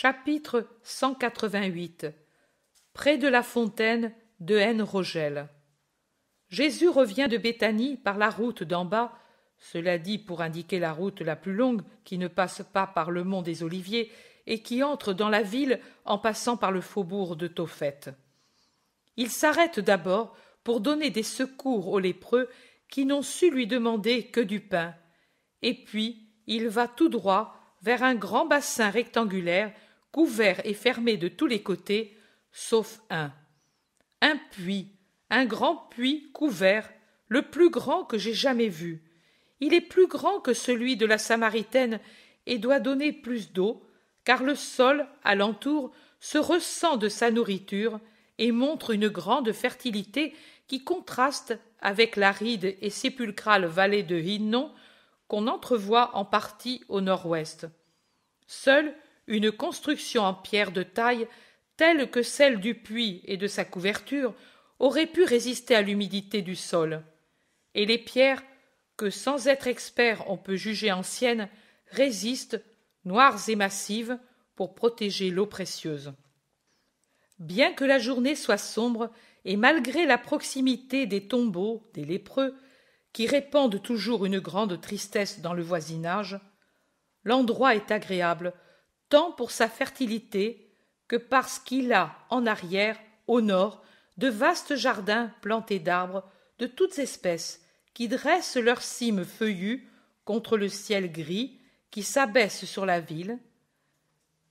Chapitre 188 Près de la fontaine de N. Rogel. Jésus revient de Béthanie par la route d'en bas, cela dit pour indiquer la route la plus longue qui ne passe pas par le mont des Oliviers et qui entre dans la ville en passant par le faubourg de Tophet. Il s'arrête d'abord pour donner des secours aux lépreux qui n'ont su lui demander que du pain, et puis il va tout droit vers un grand bassin rectangulaire couvert et fermé de tous les côtés, sauf un. Un puits, un grand puits couvert, le plus grand que j'ai jamais vu. Il est plus grand que celui de la Samaritaine et doit donner plus d'eau, car le sol, alentour se ressent de sa nourriture et montre une grande fertilité qui contraste avec l'aride et sépulcrale vallée de Hinnon qu'on entrevoit en partie au nord-ouest. Seul une construction en pierre de taille telle que celle du puits et de sa couverture aurait pu résister à l'humidité du sol. Et les pierres, que sans être expert on peut juger anciennes, résistent, noires et massives, pour protéger l'eau précieuse. Bien que la journée soit sombre, et malgré la proximité des tombeaux des lépreux, qui répandent toujours une grande tristesse dans le voisinage, l'endroit est agréable tant pour sa fertilité que parce qu'il a en arrière, au nord, de vastes jardins plantés d'arbres de toutes espèces qui dressent leurs cimes feuillues contre le ciel gris qui s'abaisse sur la ville,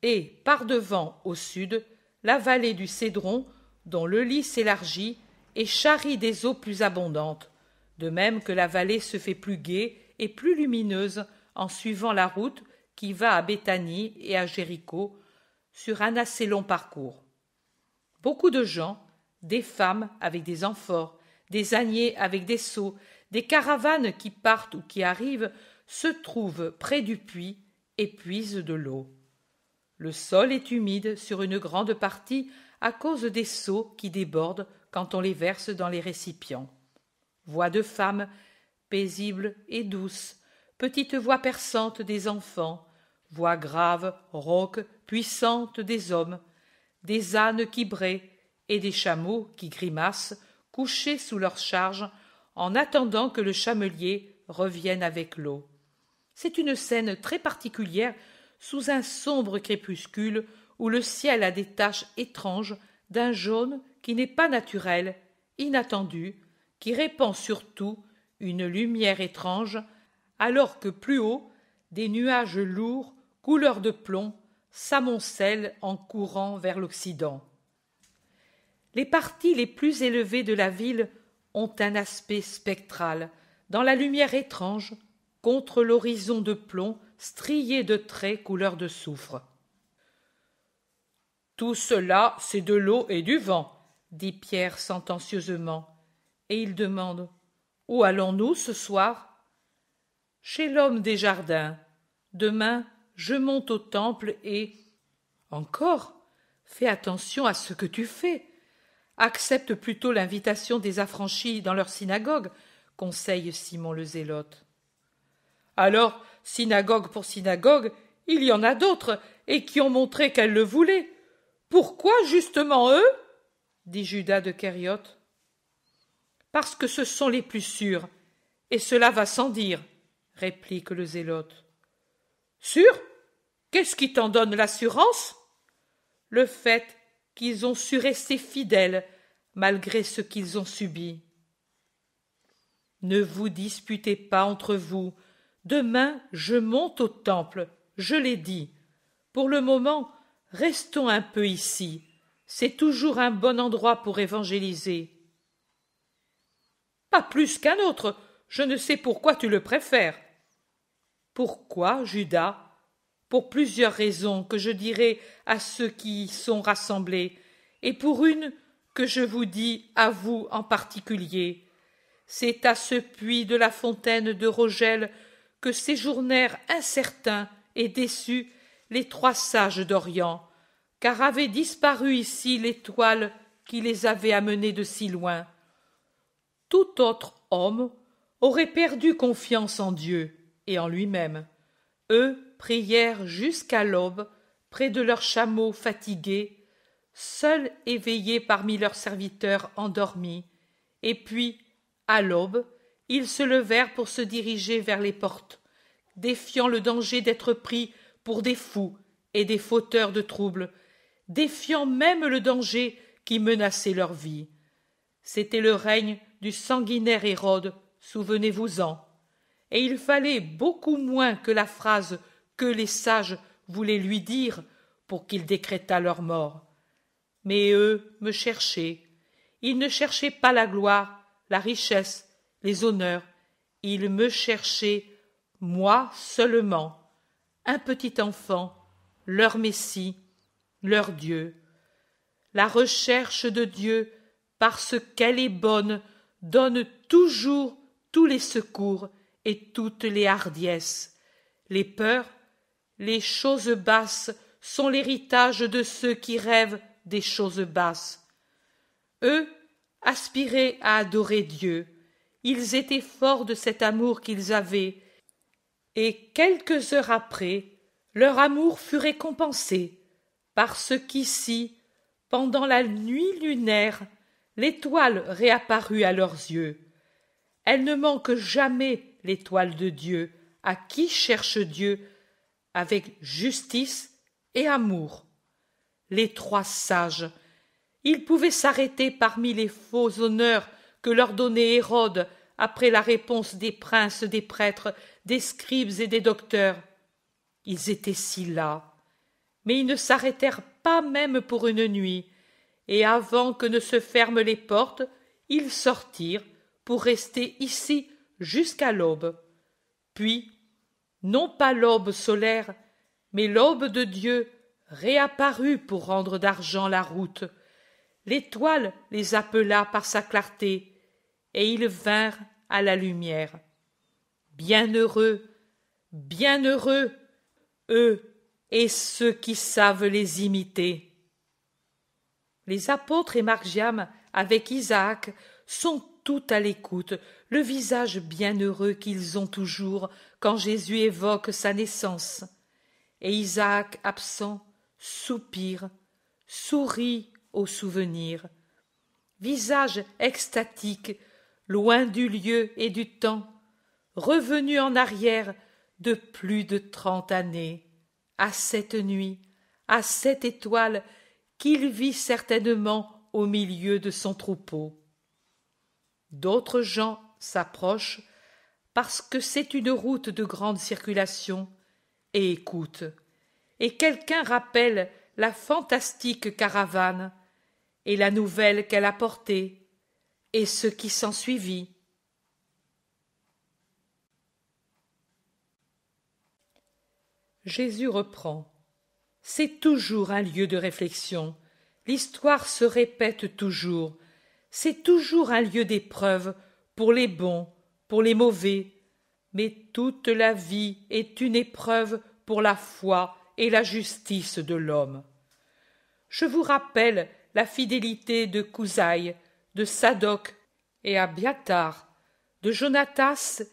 et par devant au sud, la vallée du Cédron dont le lit s'élargit et charrie des eaux plus abondantes, de même que la vallée se fait plus gaie et plus lumineuse en suivant la route qui va à Béthanie et à Jéricho sur un assez long parcours. Beaucoup de gens, des femmes avec des amphores, des âniers avec des seaux, des caravanes qui partent ou qui arrivent, se trouvent près du puits et puisent de l'eau. Le sol est humide sur une grande partie à cause des seaux qui débordent quand on les verse dans les récipients. Voix de femmes, paisibles et douces, petites voix perçantes des enfants, voix grave, rauque, puissante des hommes, des ânes qui braient et des chameaux qui grimacent, couchés sous leur charge, en attendant que le chamelier revienne avec l'eau. C'est une scène très particulière sous un sombre crépuscule où le ciel a des taches étranges d'un jaune qui n'est pas naturel, inattendu, qui répand surtout une lumière étrange, alors que plus haut, des nuages lourds couleur de plomb, s'amoncellent en courant vers l'Occident. Les parties les plus élevées de la ville ont un aspect spectral, dans la lumière étrange, contre l'horizon de plomb strié de traits couleur de soufre. Tout cela, c'est de l'eau et du vent, dit Pierre sentencieusement, et il demande Où allons-nous ce soir Chez l'homme des jardins. Demain, je monte au temple et. Encore Fais attention à ce que tu fais. Accepte plutôt l'invitation des affranchis dans leur synagogue, conseille Simon le Zélote. Alors, synagogue pour synagogue, il y en a d'autres, et qui ont montré qu'elles le voulaient. Pourquoi justement eux dit Judas de Kériote. Parce que ce sont les plus sûrs, et cela va sans dire, réplique le zélote. Qu'est-ce qui t'en donne l'assurance Le fait qu'ils ont su rester fidèles malgré ce qu'ils ont subi. Ne vous disputez pas entre vous. Demain, je monte au temple, je l'ai dit. Pour le moment, restons un peu ici. C'est toujours un bon endroit pour évangéliser. Pas plus qu'un autre. Je ne sais pourquoi tu le préfères. Pourquoi, Judas pour plusieurs raisons que je dirai à ceux qui y sont rassemblés, et pour une que je vous dis à vous en particulier. C'est à ce puits de la fontaine de Rogel que séjournèrent incertains et déçus les trois sages d'Orient, car avait disparu ici l'étoile qui les avait amenés de si loin. Tout autre homme aurait perdu confiance en Dieu et en lui-même. Eux prièrent jusqu'à l'aube, près de leurs chameaux fatigués, seuls éveillés parmi leurs serviteurs endormis, et puis, à l'aube, ils se levèrent pour se diriger vers les portes, défiant le danger d'être pris pour des fous et des fauteurs de troubles, défiant même le danger qui menaçait leur vie. C'était le règne du sanguinaire Hérode, souvenez-vous-en, et il fallait beaucoup moins que la phrase que les sages voulaient lui dire pour qu'il décrétât leur mort. Mais eux me cherchaient. Ils ne cherchaient pas la gloire, la richesse, les honneurs. Ils me cherchaient, moi seulement, un petit enfant, leur Messie, leur Dieu. La recherche de Dieu, parce qu'elle est bonne, donne toujours tous les secours et toutes les hardiesses. Les peurs, les choses basses sont l'héritage de ceux qui rêvent des choses basses. Eux aspiraient à adorer Dieu. Ils étaient forts de cet amour qu'ils avaient, et quelques heures après, leur amour fut récompensé, parce qu'ici, pendant la nuit lunaire, l'étoile réapparut à leurs yeux. Elle ne manque jamais l'étoile de Dieu, à qui cherche Dieu avec justice et amour. Les trois sages. Ils pouvaient s'arrêter parmi les faux honneurs que leur donnait Hérode après la réponse des princes, des prêtres, des scribes et des docteurs. Ils étaient si là. Mais ils ne s'arrêtèrent pas même pour une nuit, et avant que ne se ferment les portes, ils sortirent pour rester ici jusqu'à l'aube. Puis non pas l'aube solaire, mais l'aube de Dieu réapparut pour rendre d'argent la route. L'étoile les appela par sa clarté, et ils vinrent à la lumière. Bienheureux, bienheureux, eux et ceux qui savent les imiter. Les apôtres et Margiam, avec Isaac, sont tout à l'écoute, le visage bienheureux qu'ils ont toujours quand Jésus évoque sa naissance. Et Isaac, absent, soupire, sourit au souvenir. Visage extatique, loin du lieu et du temps, revenu en arrière de plus de trente années, à cette nuit, à cette étoile qu'il vit certainement au milieu de son troupeau. D'autres gens s'approchent parce que c'est une route de grande circulation et écoutent. Et quelqu'un rappelle la fantastique caravane et la nouvelle qu'elle a portée et ce qui s'ensuivit. Jésus reprend. C'est toujours un lieu de réflexion. L'histoire se répète toujours c'est toujours un lieu d'épreuve pour les bons, pour les mauvais, mais toute la vie est une épreuve pour la foi et la justice de l'homme. Je vous rappelle la fidélité de Kouzaï, de Sadoc et Abiatar, de Jonatas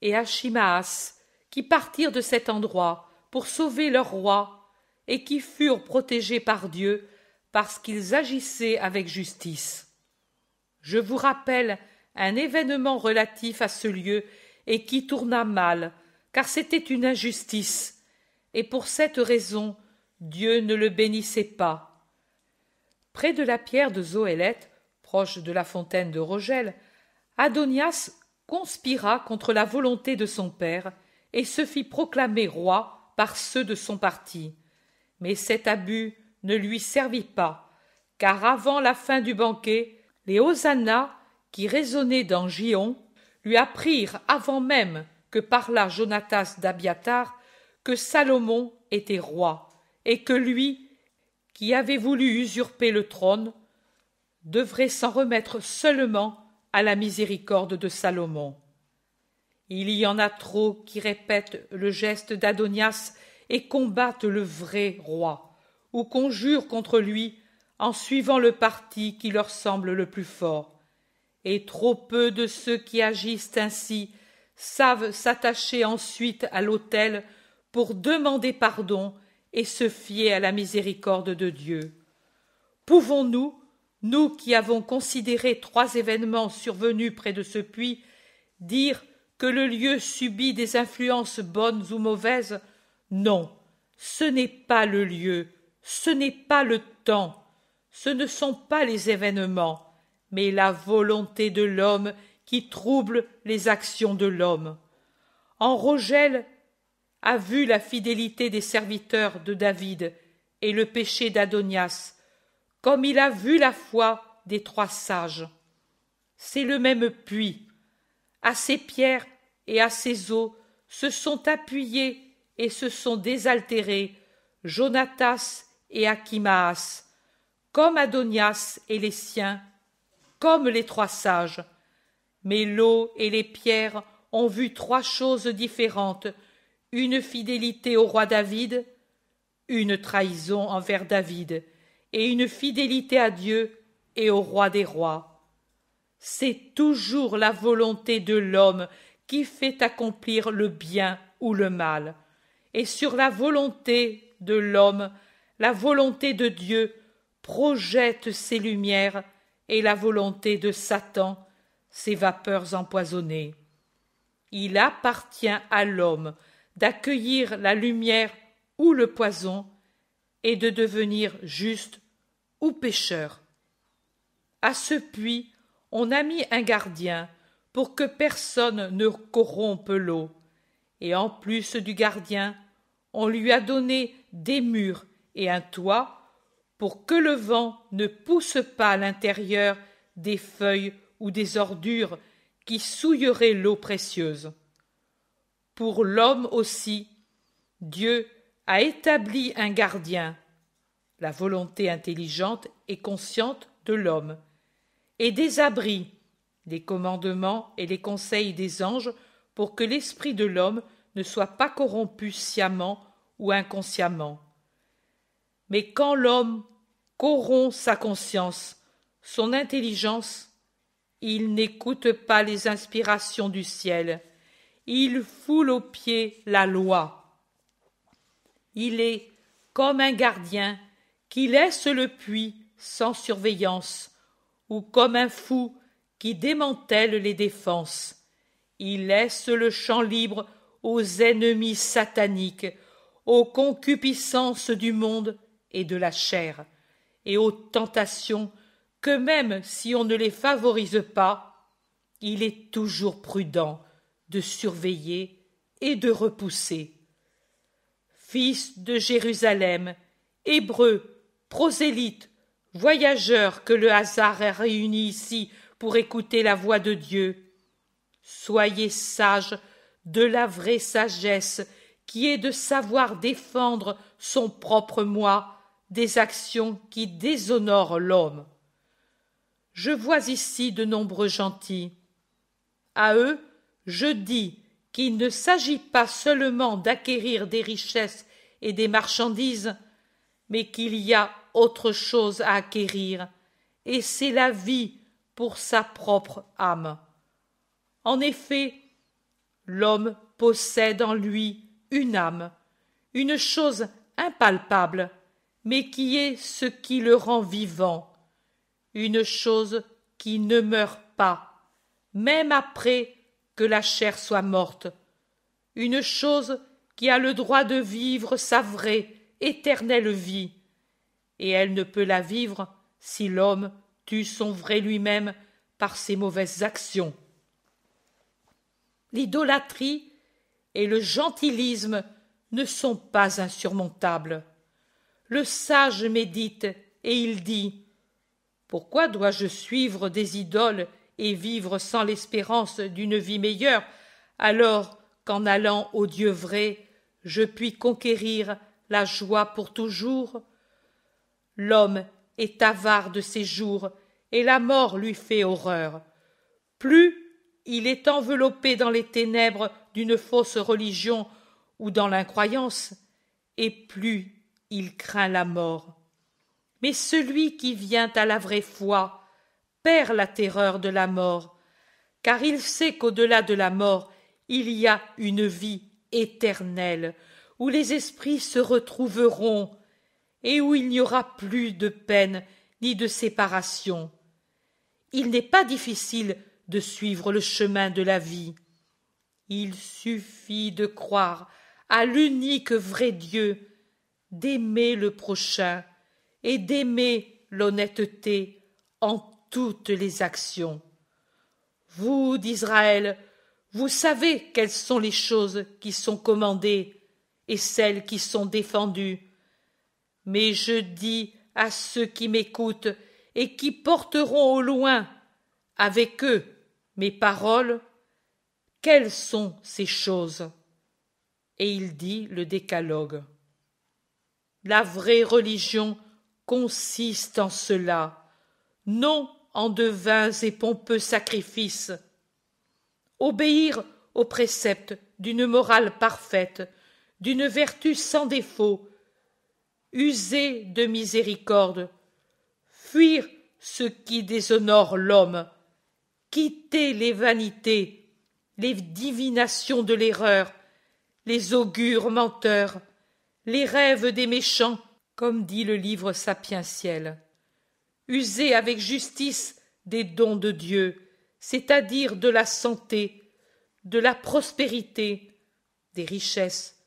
et Achimaas, qui partirent de cet endroit pour sauver leur roi, et qui furent protégés par Dieu parce qu'ils agissaient avec justice je vous rappelle un événement relatif à ce lieu et qui tourna mal, car c'était une injustice, et pour cette raison Dieu ne le bénissait pas. Près de la pierre de Zoélette, proche de la fontaine de Rogel, Adonias conspira contre la volonté de son père et se fit proclamer roi par ceux de son parti. Mais cet abus ne lui servit pas, car avant la fin du banquet, les hosannas qui résonnaient dans Gion lui apprirent avant même que parla Jonatas d'Abiatar que Salomon était roi et que lui, qui avait voulu usurper le trône, devrait s'en remettre seulement à la miséricorde de Salomon. Il y en a trop qui répètent le geste d'Adonias et combattent le vrai roi, ou conjurent contre lui en suivant le parti qui leur semble le plus fort. Et trop peu de ceux qui agissent ainsi savent s'attacher ensuite à l'autel pour demander pardon et se fier à la miséricorde de Dieu. Pouvons-nous, nous qui avons considéré trois événements survenus près de ce puits, dire que le lieu subit des influences bonnes ou mauvaises Non, ce n'est pas le lieu, ce n'est pas le temps, ce ne sont pas les événements, mais la volonté de l'homme qui trouble les actions de l'homme. En Rogel a vu la fidélité des serviteurs de David et le péché d'Adonias, comme il a vu la foi des trois sages. C'est le même puits. À ses pierres et à ses eaux se sont appuyés et se sont désaltérés Jonatas et Achimaas, comme Adonias et les siens, comme les trois sages. Mais l'eau et les pierres ont vu trois choses différentes une fidélité au roi David, une trahison envers David, et une fidélité à Dieu et au roi des rois. C'est toujours la volonté de l'homme qui fait accomplir le bien ou le mal, et sur la volonté de l'homme, la volonté de Dieu projette ses lumières et la volonté de Satan, ses vapeurs empoisonnées. Il appartient à l'homme d'accueillir la lumière ou le poison et de devenir juste ou pécheur. À ce puits, on a mis un gardien pour que personne ne corrompe l'eau. Et en plus du gardien, on lui a donné des murs et un toit pour que le vent ne pousse pas à l'intérieur des feuilles ou des ordures qui souilleraient l'eau précieuse. Pour l'homme aussi, Dieu a établi un gardien, la volonté intelligente et consciente de l'homme, et des abris, des commandements et les conseils des anges pour que l'esprit de l'homme ne soit pas corrompu sciemment ou inconsciemment. Mais quand l'homme corrompt sa conscience, son intelligence. Il n'écoute pas les inspirations du ciel. Il foule aux pieds la loi. Il est comme un gardien qui laisse le puits sans surveillance, ou comme un fou qui démantèle les défenses. Il laisse le champ libre aux ennemis sataniques, aux concupiscences du monde et de la chair et aux tentations que même si on ne les favorise pas, il est toujours prudent de surveiller et de repousser. Fils de Jérusalem, Hébreux, prosélytes, voyageurs que le hasard a réunis ici pour écouter la voix de Dieu, soyez sages de la vraie sagesse qui est de savoir défendre son propre moi des actions qui déshonorent l'homme. Je vois ici de nombreux gentils. À eux, je dis qu'il ne s'agit pas seulement d'acquérir des richesses et des marchandises, mais qu'il y a autre chose à acquérir, et c'est la vie pour sa propre âme. En effet, l'homme possède en lui une âme, une chose impalpable, mais qui est ce qui le rend vivant, une chose qui ne meurt pas, même après que la chair soit morte, une chose qui a le droit de vivre sa vraie, éternelle vie, et elle ne peut la vivre si l'homme tue son vrai lui-même par ses mauvaises actions. L'idolâtrie et le gentilisme ne sont pas insurmontables. Le sage médite, et il dit Pourquoi dois-je suivre des idoles et vivre sans l'espérance d'une vie meilleure, alors qu'en allant au Dieu vrai, je puis conquérir la joie pour toujours L'homme est avare de ses jours, et la mort lui fait horreur. Plus il est enveloppé dans les ténèbres d'une fausse religion ou dans l'incroyance, et plus il craint la mort. Mais celui qui vient à la vraie foi perd la terreur de la mort, car il sait qu'au-delà de la mort, il y a une vie éternelle, où les esprits se retrouveront, et où il n'y aura plus de peine ni de séparation. Il n'est pas difficile de suivre le chemin de la vie. Il suffit de croire à l'unique vrai Dieu, d'aimer le prochain et d'aimer l'honnêteté en toutes les actions. Vous d'Israël, vous savez quelles sont les choses qui sont commandées et celles qui sont défendues. Mais je dis à ceux qui m'écoutent et qui porteront au loin avec eux mes paroles, quelles sont ces choses Et il dit le décalogue. La vraie religion consiste en cela, non en de vains et pompeux sacrifices. Obéir aux préceptes d'une morale parfaite, d'une vertu sans défaut, user de miséricorde, fuir ce qui déshonore l'homme, quitter les vanités, les divinations de l'erreur, les augures menteurs, les rêves des méchants, comme dit le livre sapientiel. user avec justice des dons de Dieu, c'est-à-dire de la santé, de la prospérité, des richesses,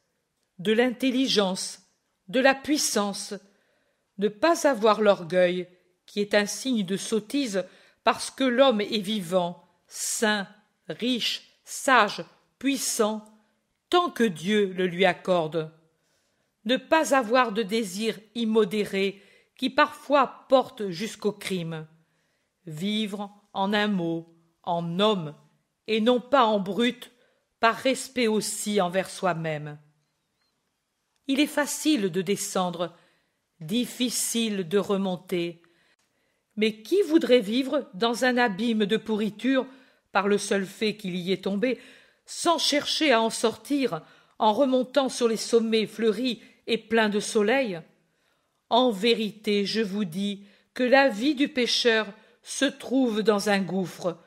de l'intelligence, de la puissance. Ne pas avoir l'orgueil, qui est un signe de sottise, parce que l'homme est vivant, saint, riche, sage, puissant, tant que Dieu le lui accorde ne pas avoir de désir immodéré qui parfois porte jusqu'au crime. Vivre, en un mot, en homme, et non pas en brute, par respect aussi envers soi-même. Il est facile de descendre, difficile de remonter. Mais qui voudrait vivre dans un abîme de pourriture par le seul fait qu'il y est tombé, sans chercher à en sortir, en remontant sur les sommets fleuris et plein de soleil. En vérité, je vous dis que la vie du pécheur se trouve dans un gouffre,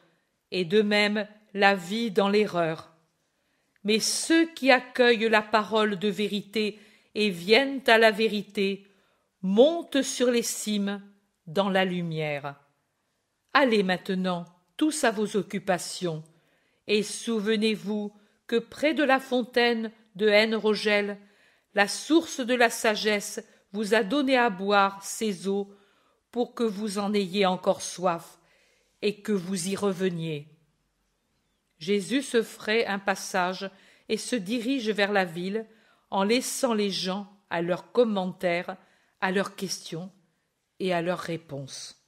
et de même la vie dans l'erreur. Mais ceux qui accueillent la parole de vérité et viennent à la vérité montent sur les cimes dans la lumière. Allez maintenant tous à vos occupations, et souvenez-vous que près de la fontaine de haine la source de la sagesse vous a donné à boire ses eaux pour que vous en ayez encore soif et que vous y reveniez. Jésus se ferait un passage et se dirige vers la ville en laissant les gens à leurs commentaires, à leurs questions et à leurs réponses.